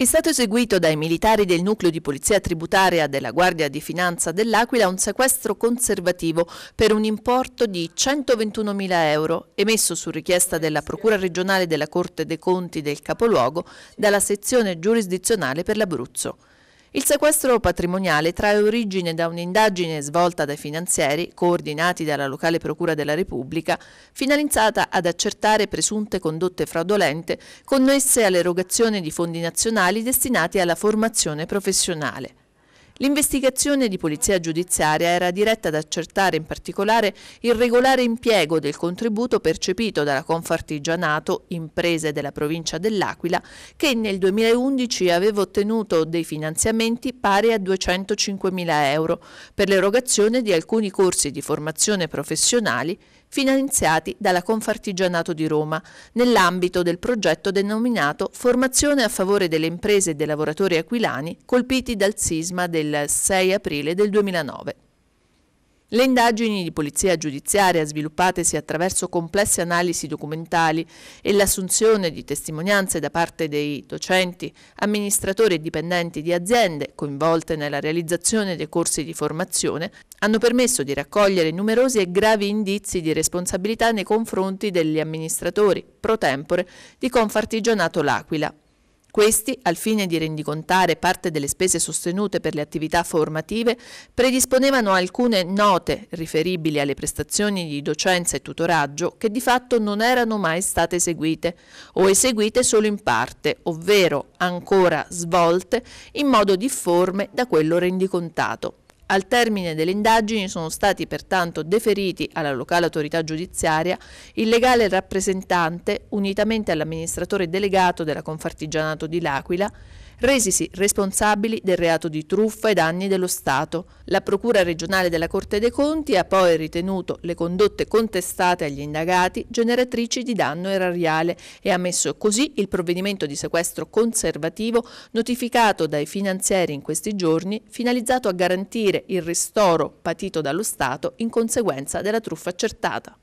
È stato eseguito dai militari del nucleo di polizia tributaria della Guardia di Finanza dell'Aquila un sequestro conservativo per un importo di 121.000 euro emesso su richiesta della Procura regionale della Corte dei Conti del Capoluogo dalla sezione giurisdizionale per l'Abruzzo. Il sequestro patrimoniale trae origine da un'indagine svolta dai finanzieri, coordinati dalla locale Procura della Repubblica, finalizzata ad accertare presunte condotte fraudolente connesse all'erogazione di fondi nazionali destinati alla formazione professionale. L'investigazione di polizia giudiziaria era diretta ad accertare in particolare il regolare impiego del contributo percepito dalla Confartigianato, imprese della provincia dell'Aquila, che nel 2011 aveva ottenuto dei finanziamenti pari a 205.000 euro per l'erogazione di alcuni corsi di formazione professionali finanziati dalla Confartigianato di Roma, nell'ambito del progetto denominato Formazione a favore delle imprese e dei lavoratori aquilani colpiti dal sisma del 6 aprile del 2009. Le indagini di polizia giudiziaria sviluppatesi attraverso complesse analisi documentali e l'assunzione di testimonianze da parte dei docenti, amministratori e dipendenti di aziende coinvolte nella realizzazione dei corsi di formazione hanno permesso di raccogliere numerosi e gravi indizi di responsabilità nei confronti degli amministratori pro tempore di Confartigianato L'Aquila questi, al fine di rendicontare parte delle spese sostenute per le attività formative, predisponevano alcune note riferibili alle prestazioni di docenza e tutoraggio che di fatto non erano mai state eseguite o eseguite solo in parte, ovvero ancora svolte in modo difforme da quello rendicontato. Al termine delle indagini sono stati pertanto deferiti alla locale autorità giudiziaria il legale rappresentante, unitamente all'amministratore delegato della Confartigianato di L'Aquila, resisi responsabili del reato di truffa e danni dello Stato. La Procura regionale della Corte dei Conti ha poi ritenuto le condotte contestate agli indagati generatrici di danno erariale e ha messo così il provvedimento di sequestro conservativo notificato dai finanzieri in questi giorni, finalizzato a garantire il ristoro patito dallo Stato in conseguenza della truffa accertata.